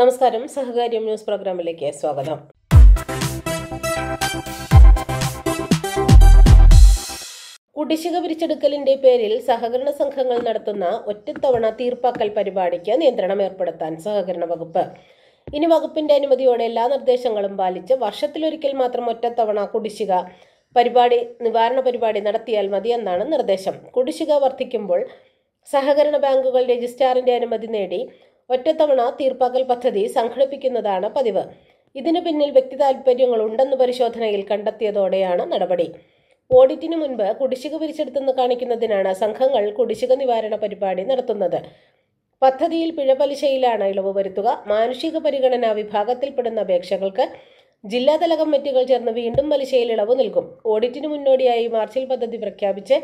നമസ്കാരം സഹകാര്യം ന്യൂസ് പ്രോഗ്രാമിലേക്ക് സ്വാഗതം കുടിശ്ശിക പിരിച്ചെടുക്കലിന്റെ പേരിൽ സഹകരണ സംഘങ്ങൾ നടത്തുന്ന ഒറ്റത്തവണ തീർപ്പാക്കൽ പരിപാടിക്ക് നിയന്ത്രണം ഏർപ്പെടുത്താൻ സഹകരണ വകുപ്പ് ഇനി വകുപ്പിന്റെ അനുമതിയോടെ എല്ലാ നിർദ്ദേശങ്ങളും പാലിച്ച് വർഷത്തിലൊരിക്കൽ മാത്രം ഒറ്റത്തവണ കുടിശ്ശിക പരിപാടി നിവാരണ പരിപാടി നടത്തിയാൽ മതിയെന്നാണ് നിർദ്ദേശം കുടിശ്ശിക വർദ്ധിക്കുമ്പോൾ സഹകരണ ബാങ്കുകൾ രജിസ്ട്രാറിൻ്റെ അനുമതി നേടി ഒറ്റത്തവണ തീർപ്പാക്കൽ പദ്ധതി സംഘടിപ്പിക്കുന്നതാണ് പതിവ് ഇതിനു പിന്നിൽ വ്യക്തി താൽപ്പര്യങ്ങൾ ഉണ്ടെന്ന് പരിശോധനയിൽ കണ്ടെത്തിയതോടെയാണ് നടപടി ഓഡിറ്റിനു മുൻപ് കുടിശ്ശിക പിരിച്ചെടുത്തെന്ന് കാണിക്കുന്നതിനാണ് സംഘങ്ങൾ കുടിശ്ശിക നിവാരണ പരിപാടി നടത്തുന്നത് പദ്ധതിയിൽ പിഴപലിശയിലാണ് ഇളവ് വരുത്തുക മാനുഷിക പരിഗണന വിഭാഗത്തിൽപ്പെടുന്ന അപേക്ഷകൾക്ക് ജില്ലാതല കമ്മിറ്റികൾ ചേർന്ന് വീണ്ടും പലിശയിൽ ഇളവ് നൽകും ഓഡിറ്റിന് മുന്നോടിയായി മാർച്ചിൽ പദ്ധതി പ്രഖ്യാപിച്ച്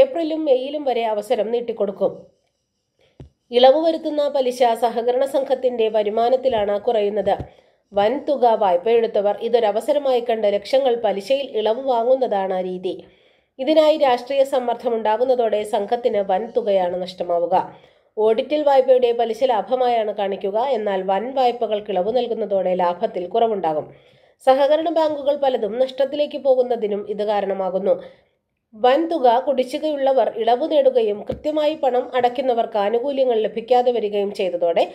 ഏപ്രിലും മെയ്യിലും വരെ അവസരം നീട്ടിക്കൊടുക്കും ഇളവ് വരുത്തുന്ന പലിശ സഹകരണ സംഘത്തിന്റെ വരുമാനത്തിലാണ് കുറയുന്നത് വൻതുക വായ്പയെടുത്തവർ ഇതൊരവസരമായി കണ്ട് ലക്ഷങ്ങൾ പലിശയിൽ ഇളവ് വാങ്ങുന്നതാണ് രീതി ഇതിനായി രാഷ്ട്രീയ സമ്മർദ്ദമുണ്ടാകുന്നതോടെ സംഘത്തിന് വൻതുകയാണ് നഷ്ടമാവുക ഓഡിറ്റിൽ വായ്പയുടെ പലിശ ലാഭമായാണ് കാണിക്കുക എന്നാൽ വൻ വായ്പകൾ കിളവ് നൽകുന്നതോടെ ലാഭത്തിൽ കുറവുണ്ടാകും സഹകരണ ബാങ്കുകൾ പലതും നഷ്ടത്തിലേക്ക് പോകുന്നതിനും ഇത് കാരണമാകുന്നു വൻതുക കുടിശ്ശികയുള്ളവർ ഇളവ് നേടുകയും കൃത്യമായി പണം അടയ്ക്കുന്നവർക്ക് ആനുകൂല്യങ്ങൾ ലഭിക്കാതെ വരികയും ചെയ്തതോടെ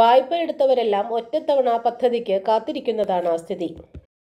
വായ്പ എടുത്തവരെല്ലാം ഒറ്റത്തവണ പദ്ധതിക്ക് കാത്തിരിക്കുന്നതാണ് സ്ഥിതി